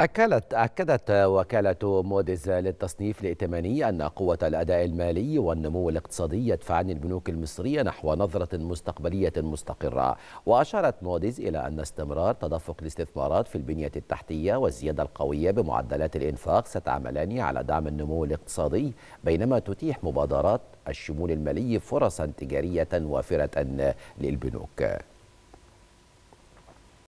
أكلت أكدت وكالة موديز للتصنيف الائتماني أن قوة الأداء المالي والنمو الاقتصادي يدفعان البنوك المصرية نحو نظرة مستقبلية مستقرة وأشارت موديز إلى أن استمرار تدفق الاستثمارات في البنية التحتية والزيادة القوية بمعدلات الإنفاق ستعملان على دعم النمو الاقتصادي بينما تتيح مبادرات الشمول المالي فرصا تجارية وافرة للبنوك